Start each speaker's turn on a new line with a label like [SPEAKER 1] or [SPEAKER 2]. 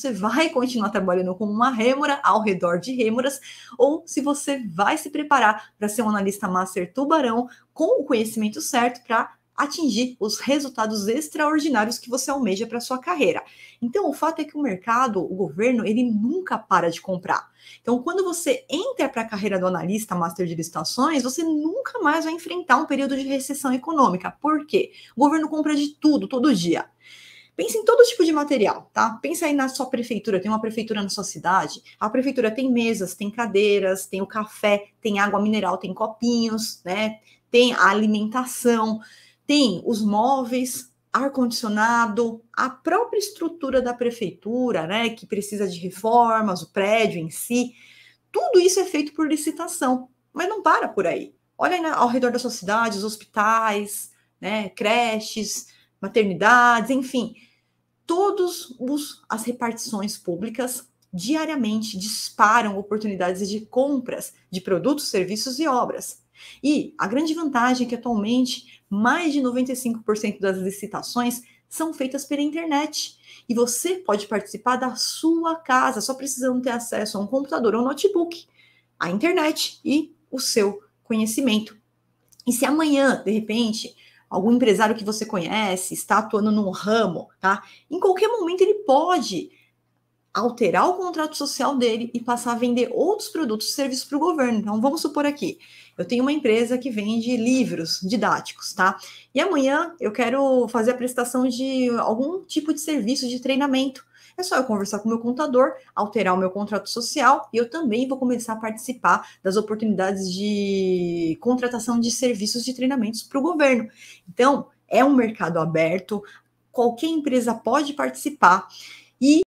[SPEAKER 1] você vai continuar trabalhando como uma rêmora, ao redor de rêmoras, ou se você vai se preparar para ser um analista master tubarão com o conhecimento certo para atingir os resultados extraordinários que você almeja para sua carreira. Então, o fato é que o mercado, o governo, ele nunca para de comprar. Então, quando você entra para a carreira do analista master de licitações, você nunca mais vai enfrentar um período de recessão econômica. Por quê? O governo compra de tudo, todo dia. Pensa em todo tipo de material, tá? Pensa aí na sua prefeitura, tem uma prefeitura na sua cidade. A prefeitura tem mesas, tem cadeiras, tem o café, tem água mineral, tem copinhos, né? Tem a alimentação, tem os móveis, ar-condicionado, a própria estrutura da prefeitura, né? Que precisa de reformas, o prédio em si. Tudo isso é feito por licitação, mas não para por aí. Olha aí né, ao redor da sua cidade, os hospitais, né? Creches maternidades, enfim, todos os as repartições públicas diariamente disparam oportunidades de compras de produtos, serviços e obras. E a grande vantagem é que atualmente mais de 95% das licitações são feitas pela internet. E você pode participar da sua casa, só precisando ter acesso a um computador ou notebook, a internet e o seu conhecimento. E se amanhã, de repente, algum empresário que você conhece, está atuando num ramo, tá? Em qualquer momento ele pode alterar o contrato social dele e passar a vender outros produtos e serviços para o governo. Então, vamos supor aqui, eu tenho uma empresa que vende livros didáticos, tá? E amanhã eu quero fazer a prestação de algum tipo de serviço de treinamento é só eu conversar com o meu contador, alterar o meu contrato social e eu também vou começar a participar das oportunidades de contratação de serviços de treinamentos para o governo. Então, é um mercado aberto, qualquer empresa pode participar. E